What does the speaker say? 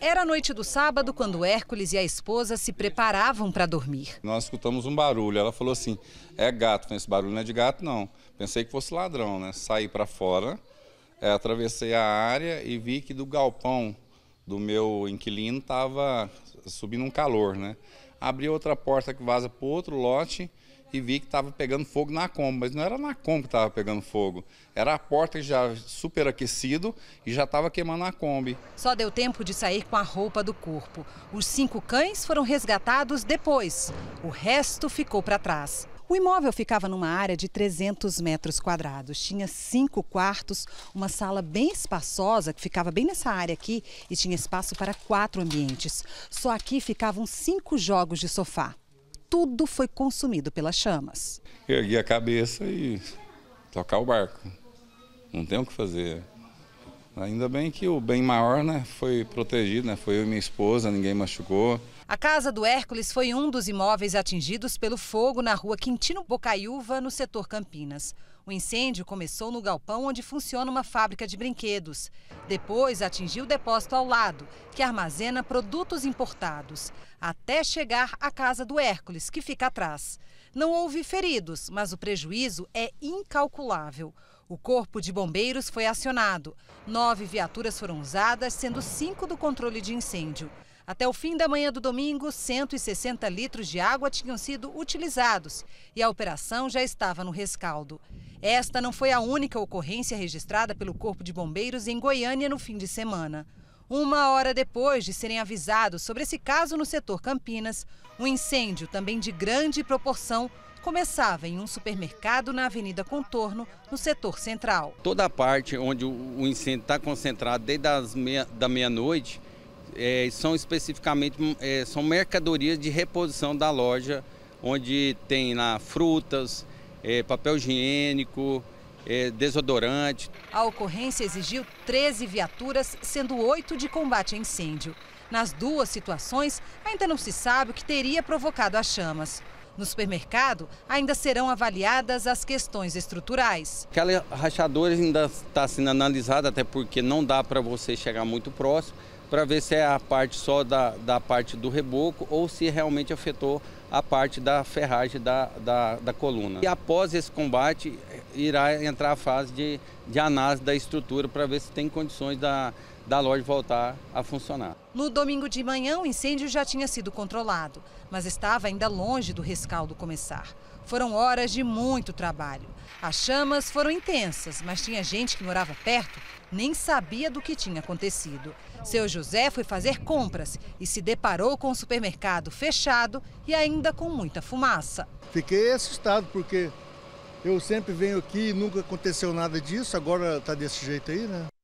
Era a noite do sábado quando Hércules e a esposa se preparavam para dormir. Nós escutamos um barulho. Ela falou assim: é gato. Falei, esse barulho não é de gato, não. Pensei que fosse ladrão, né? Saí para fora, é, atravessei a área e vi que do galpão do meu inquilino estava subindo um calor, né? Abri outra porta que vaza para outro lote e vi que estava pegando fogo na Kombi, mas não era na Kombi que estava pegando fogo, era a porta já superaquecido e já estava queimando a Kombi. Só deu tempo de sair com a roupa do corpo. Os cinco cães foram resgatados depois, o resto ficou para trás. O imóvel ficava numa área de 300 metros quadrados. Tinha cinco quartos, uma sala bem espaçosa, que ficava bem nessa área aqui, e tinha espaço para quatro ambientes. Só aqui ficavam cinco jogos de sofá tudo foi consumido pelas chamas. Ergui a cabeça e tocar o barco. Não tem o que fazer. Ainda bem que o bem maior né, foi protegido, né? foi eu e minha esposa, ninguém machucou. A casa do Hércules foi um dos imóveis atingidos pelo fogo na rua Quintino Bocaiúva, no setor Campinas. O incêndio começou no galpão onde funciona uma fábrica de brinquedos. Depois atingiu o depósito ao lado, que armazena produtos importados, até chegar à casa do Hércules, que fica atrás. Não houve feridos, mas o prejuízo é incalculável. O corpo de bombeiros foi acionado. Nove viaturas foram usadas, sendo cinco do controle de incêndio. Até o fim da manhã do domingo, 160 litros de água tinham sido utilizados e a operação já estava no rescaldo. Esta não foi a única ocorrência registrada pelo Corpo de Bombeiros em Goiânia no fim de semana. Uma hora depois de serem avisados sobre esse caso no setor Campinas, um incêndio também de grande proporção começava em um supermercado na Avenida Contorno, no setor central. Toda a parte onde o incêndio está concentrado desde as meia, da meia-noite é, são especificamente é, são mercadorias de reposição da loja, onde tem lá frutas, é, papel higiênico, é, desodorante. A ocorrência exigiu 13 viaturas, sendo oito de combate a incêndio. Nas duas situações, ainda não se sabe o que teria provocado as chamas. No supermercado, ainda serão avaliadas as questões estruturais. Aquela rachadura ainda está sendo analisada, até porque não dá para você chegar muito próximo, para ver se é a parte só da, da parte do reboco ou se realmente afetou a parte da ferragem da, da, da, coluna. E após esse combate, irá entrar a fase de, de análise da estrutura para ver se tem condições da, da loja voltar a funcionar. No domingo de manhã, o incêndio já tinha sido controlado, mas estava ainda longe do rescaldo começar. Foram horas de muito trabalho. As chamas foram intensas, mas tinha gente que morava perto nem sabia do que tinha acontecido. Seu José foi fazer compras e se deparou com o supermercado fechado e ainda ainda com muita fumaça. Fiquei assustado porque eu sempre venho aqui e nunca aconteceu nada disso, agora está desse jeito aí, né?